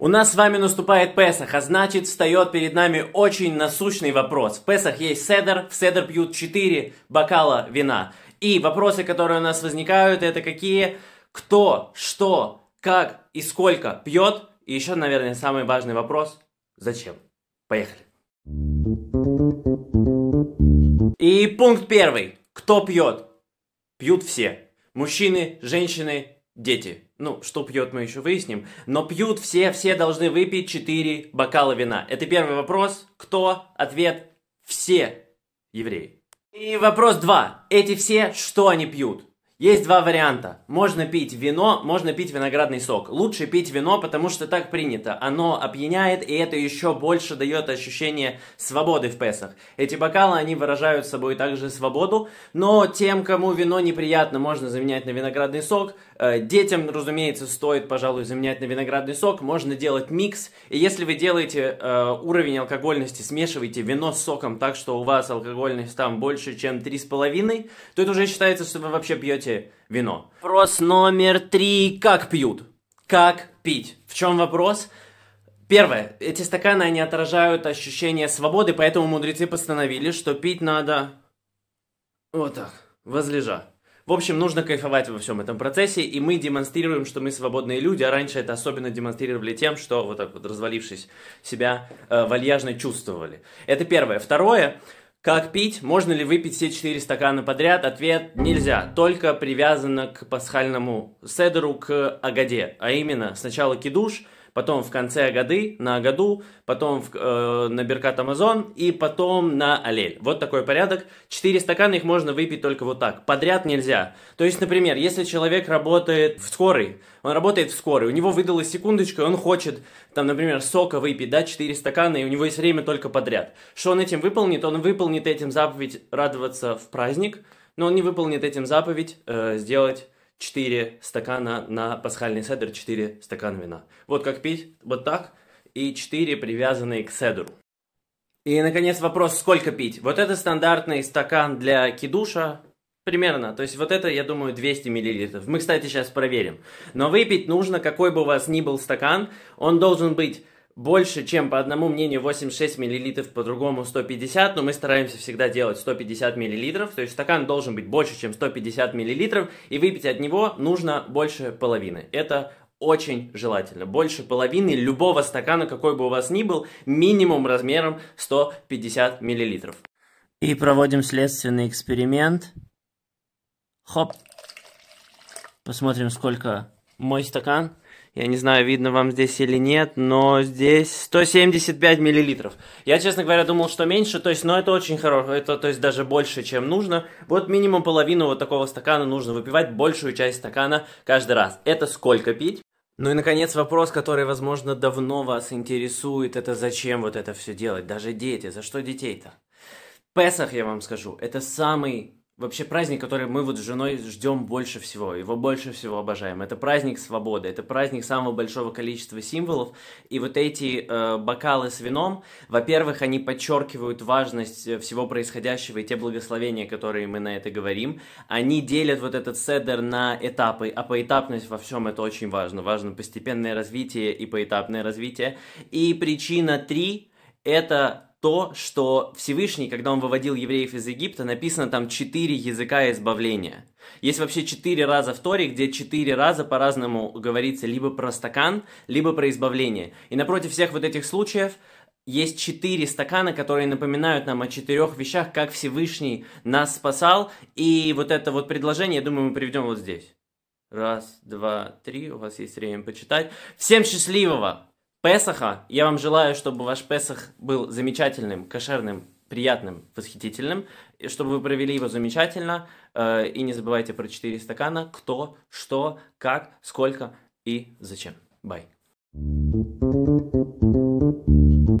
У нас с вами наступает Песах, а значит встает перед нами очень насущный вопрос. В Песах есть седер, в седер пьют 4 бокала вина. И вопросы, которые у нас возникают, это какие, кто, что, как и сколько пьет. И еще, наверное, самый важный вопрос, зачем. Поехали. И пункт первый. Кто пьет? Пьют все. Мужчины, женщины, дети. Ну, что пьет, мы еще выясним. Но пьют все, все должны выпить 4 бокала вина. Это первый вопрос. Кто? Ответ – все евреи. И вопрос 2. Эти все, что они пьют? Есть два варианта. Можно пить вино, можно пить виноградный сок. Лучше пить вино, потому что так принято. Оно опьяняет, и это еще больше дает ощущение свободы в Песах. Эти бокалы, они выражают собой также свободу, но тем, кому вино неприятно, можно заменять на виноградный сок. Э, детям, разумеется, стоит, пожалуй, заменять на виноградный сок. Можно делать микс. И если вы делаете э, уровень алкогольности, смешиваете вино с соком так, что у вас алкогольность там больше, чем 3,5, то это уже считается, что вы вообще пьете пьете вино. Вопрос номер три. Как пьют? Как пить? В чем вопрос? Первое. Эти стаканы, они отражают ощущение свободы, поэтому мудрецы постановили, что пить надо вот так, возлежа. В общем, нужно кайфовать во всем этом процессе, и мы демонстрируем, что мы свободные люди, а раньше это особенно демонстрировали тем, что вот так вот развалившись себя э, вальяжно чувствовали. Это первое. Второе, как пить? Можно ли выпить все четыре стакана подряд? Ответ – нельзя. Только привязано к пасхальному седеру, к агаде. А именно, сначала кидуш – потом в конце годы на году, потом в, э, на Беркат Амазон и потом на Алель. Вот такой порядок. Четыре стакана их можно выпить только вот так. Подряд нельзя. То есть, например, если человек работает в скорой, он работает в скорой, у него выдалась секундочка, и он хочет, там, например, сока выпить, да, 4 стакана, и у него есть время только подряд. Что он этим выполнит? Он выполнит этим заповедь радоваться в праздник, но он не выполнит этим заповедь э, сделать 4 стакана на пасхальный седр, 4 стакана вина. Вот как пить, вот так, и 4 привязанные к седру. И, наконец, вопрос, сколько пить? Вот это стандартный стакан для кидуша, примерно. То есть вот это, я думаю, 200 мл. Мы, кстати, сейчас проверим. Но выпить нужно, какой бы у вас ни был стакан, он должен быть больше, чем по одному мнению 86 мл, по другому 150, но мы стараемся всегда делать 150 мл, то есть стакан должен быть больше, чем 150 мл, и выпить от него нужно больше половины. Это очень желательно. Больше половины любого стакана, какой бы у вас ни был, минимум размером 150 мл. И проводим следственный эксперимент. Хоп. Посмотрим, сколько мой стакан. Я не знаю, видно вам здесь или нет, но здесь 175 миллилитров. Я, честно говоря, думал, что меньше, то есть, но это очень хорошо, это, то есть, даже больше, чем нужно. Вот минимум половину вот такого стакана нужно выпивать, большую часть стакана каждый раз. Это сколько пить? Ну и, наконец, вопрос, который, возможно, давно вас интересует, это зачем вот это все делать? Даже дети, за что детей-то? Песах, я вам скажу, это самый вообще праздник, который мы вот с женой ждем больше всего, его больше всего обожаем. Это праздник свободы, это праздник самого большого количества символов. И вот эти э, бокалы с вином, во-первых, они подчеркивают важность э, всего происходящего и те благословения, которые мы на это говорим. Они делят вот этот седер на этапы, а поэтапность во всем это очень важно. Важно постепенное развитие и поэтапное развитие. И причина три это то, что Всевышний, когда он выводил евреев из Египта, написано там четыре языка избавления. Есть вообще четыре раза в Торе, где четыре раза по-разному говорится либо про стакан, либо про избавление. И напротив всех вот этих случаев есть четыре стакана, которые напоминают нам о четырех вещах, как Всевышний нас спасал. И вот это вот предложение, я думаю, мы приведем вот здесь. Раз, два, три. У вас есть время почитать. Всем счастливого! Песаха. Я вам желаю, чтобы ваш Песах был замечательным, кошерным, приятным, восхитительным, и чтобы вы провели его замечательно. Э, и не забывайте про 4 стакана, кто, что, как, сколько и зачем. Bye.